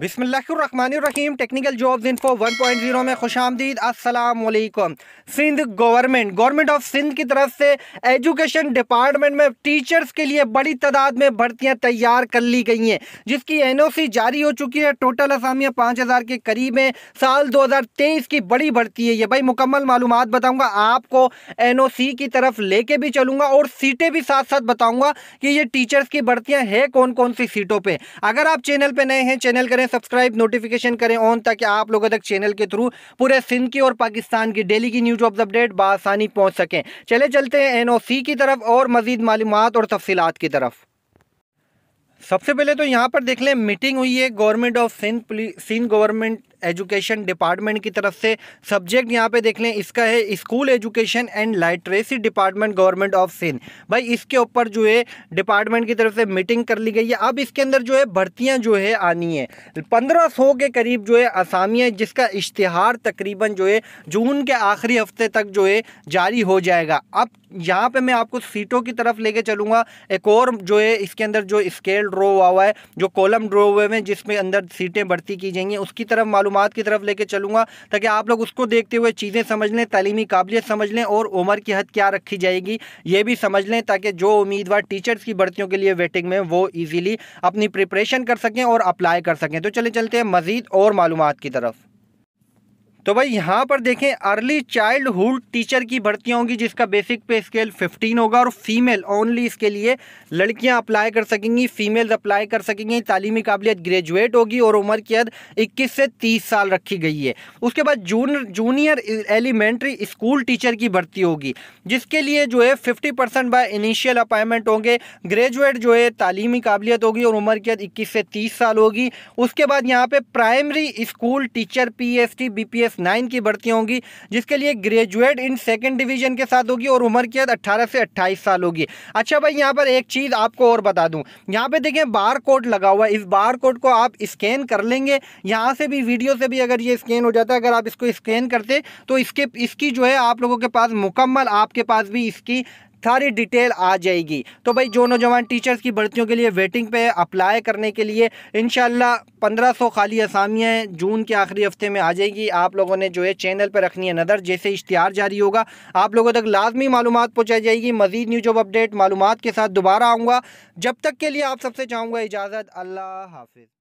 बिसमीम technical jobs info 1.0 में खुश आमदीद असलकम Sindh government government of Sindh की तरफ से एजुकेशन डिपार्टमेंट में टीचर्स के लिए बड़ी तादाद में भर्तियां तैयार कर ली गई हैं जिसकी एनओसी जारी हो चुकी है टोटल असामियाँ पाँच हज़ार के करीब है साल दो हज़ार तेईस की बड़ी भर्ती है ये भाई मुकम्मल मालूम बताऊँगा आपको एन ओ सी की तरफ लेके भी चलूँगा और सीटें भी साथ साथ बताऊँगा कि ये टीचर्स की भर्तियाँ हैं कौन कौन सी सीटों पर अगर आप चैनल पर नए हैं चैनल करें सब्सक्राइब नोटिफिकेशन करें ऑन ताकि आप लोगों तक चैनल के थ्रू पूरे सिंध की और पाकिस्तान की डेली की न्यूज अपडेट बसानी पहुँच सकें चले चलते हैं एन की तरफ और मजीद मालूम और तफसीत की तरफ सबसे पहले तो यहाँ पर देख लें मीटिंग हुई है government of Sindh Sindh government education department की तरफ से सब्जेक्ट यहाँ पे देख लें इसका है school education and literacy department government of Sindh भाई इसके ऊपर जो है डिपार्टमेंट की तरफ से मीटिंग कर ली गई है अब इसके अंदर जो है भर्तियाँ जो है आनी है पंद्रह सौ के करीब जो है असामियाँ जिसका इश्तहार तकरीबन जो है जून के आखिरी हफ्ते तक जो है जारी हो जाएगा अब यहाँ पे मैं आपको सीटों की तरफ लेके चलूँगा एक और जो है इसके अंदर जो स्केल ड्रो हुआ हुआ है जो कॉलम ड्रो हुए हैं जिसमें अंदर सीटें भर्ती की जाएंगी उसकी तरफ मालूम मालूम की तरफ लेके चलूँगा ताकि आप लोग उसको देखते हुए चीज़ें समझ लें तलीमी काबिलियत समझ लें और उम्र की हद क्या रखी जाएगी ये भी समझ लें ताकि जो उम्मीदवार टीचर्स की भर्तियों के लिए वेटिंग में वो ईजिली अपनी प्रिपरेशन कर सकें और अप्लाई कर सकें तो चले चलते हैं मज़ीद और मालूम की तरफ तो भाई यहाँ पर देखें अर्ली चाइल्डहुड टीचर की भर्तियाँ होंगी जिसका बेसिक पे स्केल 15 होगा और फीमेल ओनली इसके लिए लड़कियाँ अप्लाई कर सकेंगी फीमेल्स अप्लाई कर सकेंगी तालीमी काबिलियत ग्रेजुएट होगी और उम्र की हद 21 से तीस साल रखी गई है उसके बाद जून जूनियर एलिमेंट्री स्कूल टीचर की भर्ती होगी जिसके लिए जो है फिफ्टी परसेंट इनिशियल अपॉइंटमेंट होंगे ग्रेजुएट जो है तालीमी काबिलियत होगी और उम्र की हद इक्कीस से तीस साल होगी उसके बाद यहाँ पर primary school teacher P S T B P S nine की भर्ती होंगी जिसके लिए ग्रेजुएट इन सेकेंड डिवीजन के साथ होगी और उम्र की अट्ठारह से अट्ठाईस साल होगी अच्छा भाई यहाँ पर एक चीज़ आपको और बता दूँ यहाँ पर देखें बार कोड लगा हुआ है इस बार कोड को आप स्कैन कर लेंगे यहाँ से भी वीडियो से भी अगर ये स्कैन हो जाता है अगर आप इसको स्कैन करते तो इसके इसकी जो है आप लोगों के पास मुकम्मल आपके पास भी इसकी सारी डिटेल आ जाएगी तो भाई जो नौजवान टीचर्स की भर्तियों के लिए वेटिंग पे अप्लाई करने के लिए इन पंद्रह सौ खाली असामियाँ जून के आखिरी हफ्ते में आ जाएगी आप लोगों ने जो है चैनल पर रखनी है नज़र जैसे इश्तहार जारी होगा आप लोगों तक लाजमी मालूम पहुँचाई जाएगी मजीद न्यूज अपडेट मालूम के साथ दोबारा आऊँगा जब तक के लिए आप सबसे चाहूँगा इजाज़त अल्लाह हाफिज़